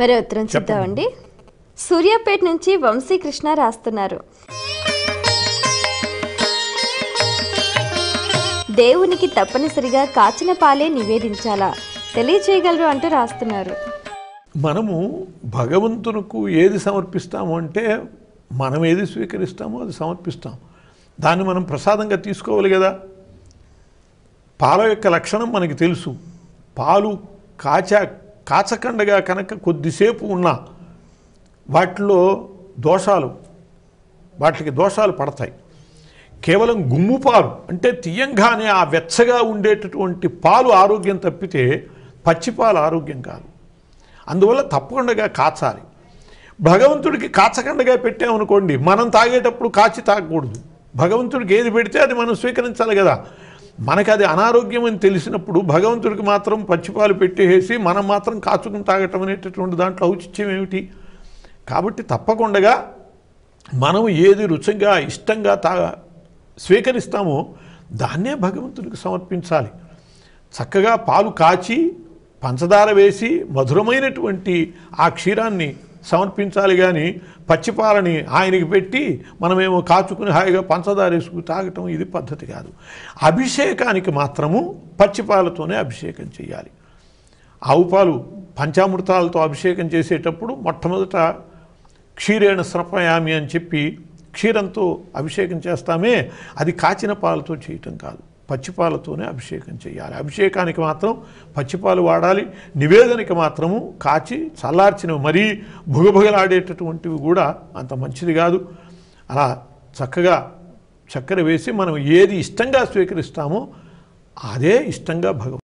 మరి ఉత్తరం చూద్దామండి సూర్యాపేట నుంచి వంశీకృష్ణ రాస్తున్నారు దేవునికి తప్పనిసరిగా కాచిన పాలే నివేదించాలా తెలియచేయగలరు అంటూ రాస్తున్నారు మనము భగవంతునకు ఏది సమర్పిస్తాము అంటే మనం ఏది స్వీకరిస్తామో అది సమర్పిస్తాం దాన్ని మనం ప్రసాదంగా తీసుకోవాలి కదా పాల యొక్క లక్షణం మనకి తెలుసు పాలు కాచా కాచకండగా కనుక కొద్దిసేపు ఉన్న వాటిలో దోషాలు వాటికి దోషాలు పడతాయి కేవలం గుమ్ము పాలు అంటే తీయంగానే ఆ వెచ్చగా ఉండేటటువంటి పాలు ఆరోగ్యం తప్పితే పచ్చిపాలు ఆరోగ్యం కాదు అందువల్ల తప్పకుండా కాచాలి భగవంతుడికి కాచకండగా పెట్టామనుకోండి మనం తాగేటప్పుడు కాచి తాగకూడదు భగవంతుడికి ఏది పెడితే అది మనం స్వీకరించాలి కదా మనకు అది అనారోగ్యం అని తెలిసినప్పుడు భగవంతుడికి మాత్రం పచ్చిపాలు పెట్టేసి మనం మాత్రం కాచుకుని తాగటం అనేటటువంటి దాంట్లో ఔచిత్యం ఏమిటి కాబట్టి తప్పకుండా మనం ఏది రుచిగా ఇష్టంగా తా స్వీకరిస్తామో దాన్నే భగవంతుడికి సమర్పించాలి చక్కగా పాలు కాచి పంచదార వేసి మధురమైనటువంటి ఆ క్షీరాన్ని సమర్పించాలి కానీ పచ్చిపాలని ఆయనకి పెట్టి మనమేమో కాచుకుని హాయిగా పంచదార వేసుకుని తాగటం ఇది పద్ధతి కాదు అభిషేకానికి మాత్రము పచ్చిపాలతోనే అభిషేకం చేయాలి ఆవు పాలు పంచామృతాలతో అభిషేకం చేసేటప్పుడు మొట్టమొదట క్షీరేణ సర్పయామి అని చెప్పి క్షీరంతో అభిషేకం చేస్తామే అది కాచిన పాలతో చేయటం కాదు పచ్చిపాలతోనే అభిషేకం చేయాలి అభిషేకానికి మాత్రం పచ్చిపాలు వాడాలి నివేదనకి మాత్రము కాచి చల్లార్చినవి మరీ భుగభుగలాడేటటువంటివి కూడా అంత మంచిది కాదు అలా చక్కగా చక్కెర వేసి మనం ఏది ఇష్టంగా స్వీకరిస్తామో అదే ఇష్టంగా భగవ